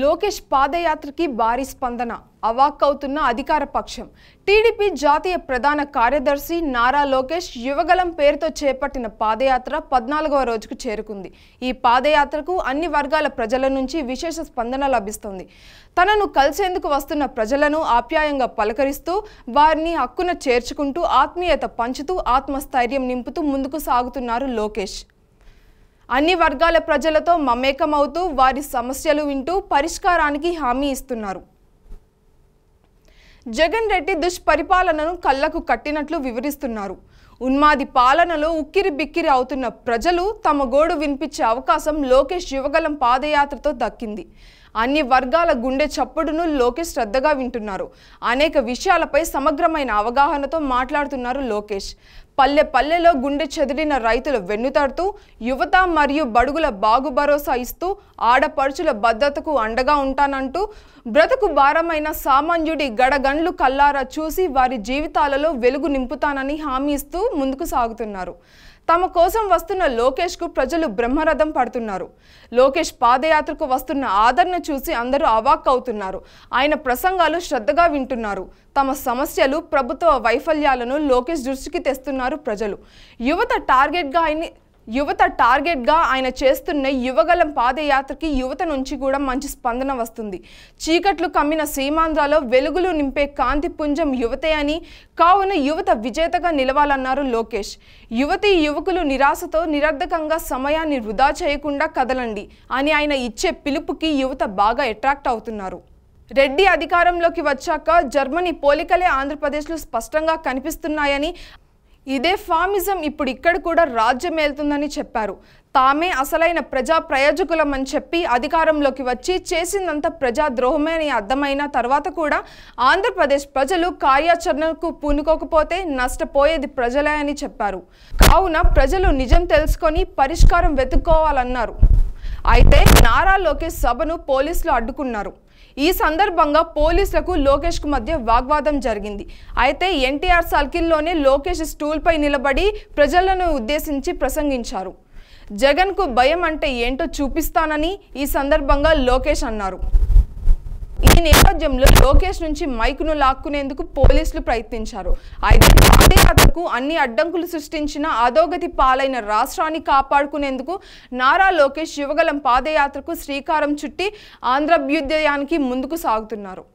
లోకేష్ పాదయాత్రకి భారీ స్పందన అవాక్కవుతున్న అధికార పక్షం టీడీపీ జాతీయ ప్రధాన కార్యదర్శి నారా లోకేష్ యువగలం పేరుతో చేపట్టిన పాదయాత్ర పద్నాలుగవ రోజుకు చేరుకుంది ఈ పాదయాత్రకు అన్ని వర్గాల ప్రజల నుంచి విశేష స్పందన లభిస్తుంది తనను కలిసేందుకు వస్తున్న ప్రజలను ఆప్యాయంగా పలకరిస్తూ వారిని హక్కున చేర్చుకుంటూ ఆత్మీయత పంచుతూ ఆత్మస్థైర్యం నింపుతూ ముందుకు సాగుతున్నారు లోకేష్ అన్ని వర్గాల ప్రజలతో మమేకమవుతూ వారి సమస్యలు వింటూ పరిష్కారానికి హామీ ఇస్తున్నారు జగన్ రెడ్డి దుష్పరిపాలనను కళ్లకు కట్టినట్లు వివరిస్తున్నారు ఉన్మాది పాలనలో ఉక్కిరి బిక్కిరి అవుతున్న ప్రజలు తమ గోడు వినిపించే అవకాశం లోకేష్ యువగలం పాదయాత్రతో దక్కింది అన్ని వర్గాల గుండె చప్పుడును లోకేష్ శ్రద్ధగా వింటున్నారు అనేక విషయాలపై సమగ్రమైన అవగాహనతో మాట్లాడుతున్నారు లోకేష్ పల్లె పల్లెలో గుండె చెదిరిన రైతులు వెన్నుతాడుతూ యువత మరియు బడుగుల బాగు భరోసా ఇస్తూ ఆడపడుచుల భద్రతకు అండగా ఉంటానంటూ బ్రతుకు భారమైన సామాన్యుడి గడగండ్లు కల్లారా చూసి వారి జీవితాలలో వెలుగు నింపుతానని హామీ ఇస్తూ ముందుకు సాగుతున్నారు తమ కోసం వస్తున్న లోకేష్కు ప్రజలు బ్రహ్మరథం పడుతున్నారు లోకేష్ పాదయాత్రకు వస్తున్న ఆదరణ చూసి అందరూ అవాక్ అవుతున్నారు ఆయన ప్రసంగాలు శ్రద్ధగా వింటున్నారు తమ సమస్యలు ప్రభుత్వ వైఫల్యాలను లోకేష్ దృష్టికి తెస్తున్నారు ప్రజలు యువత టార్గెట్గా ఆయన్ని యువత టార్గెట్గా ఆయన చేస్తున్న యువగలం పాదయాత్రకి యువత నుంచి కూడా మంచి స్పందన వస్తుంది చీకట్లు కమ్మిన సీమాంధ్రలో వెలుగులు నింపే కాంతి పుంజం యువతే అని కావున యువత విజేతగా నిలవాలన్నారు లోకేష్ యువతి యువకులు నిరాశతో నిరర్ధకంగా సమయాన్ని వృధా చేయకుండా కదలండి అని ఆయన ఇచ్చే పిలుపుకి యువత బాగా అట్రాక్ట్ అవుతున్నారు రెడ్డి అధికారంలోకి వచ్చాక జర్మనీ పోలికలే ఆంధ్రప్రదేశ్లో స్పష్టంగా కనిపిస్తున్నాయని ఇదే ఫామిజం ఇప్పుడు ఇక్కడ కూడా రాజ్యం ఏళ్తుందని చెప్పారు తామే అసలైన ప్రజా ప్రయోజకులమని చెప్పి అధికారంలోకి వచ్చి చేసిందంత ప్రజా ద్రోహమే అని అర్థమైన తర్వాత కూడా ఆంధ్రప్రదేశ్ ప్రజలు కార్యాచరణకు పూనుకోకపోతే నష్టపోయేది ప్రజలే అని చెప్పారు కావున ప్రజలు నిజం తెలుసుకొని పరిష్కారం వెతుక్కోవాలన్నారు అయితే నారా లోకేష్ సభను పోలీసులు అడ్డుకున్నారు ఈ సందర్భంగా పోలీసులకు లోకేష్కు మధ్య వాగ్వాదం జరిగింది అయితే ఎన్టీఆర్ సర్కిల్లోనే లోకేష్ స్టూల్పై నిలబడి ప్రజలను ఉద్దేశించి ప్రసంగించారు జగన్కు భయం అంటే ఏంటో చూపిస్తానని ఈ సందర్భంగా లోకేష్ అన్నారు ఈ నేపథ్యంలో లోకేష్ నుంచి మైక్ను లాక్కునేందుకు పోలీసులు ప్రయత్నించారు అయితే పాదయాత్రకు అన్ని అడ్డంకులు సృష్టించిన అధోగతి పాలైన రాష్ట్రాన్ని కాపాడుకునేందుకు నారా లోకేష్ యువగలం పాదయాత్రకు శ్రీకారం చుట్టి ఆంధ్రభ్యుదయానికి ముందుకు సాగుతున్నారు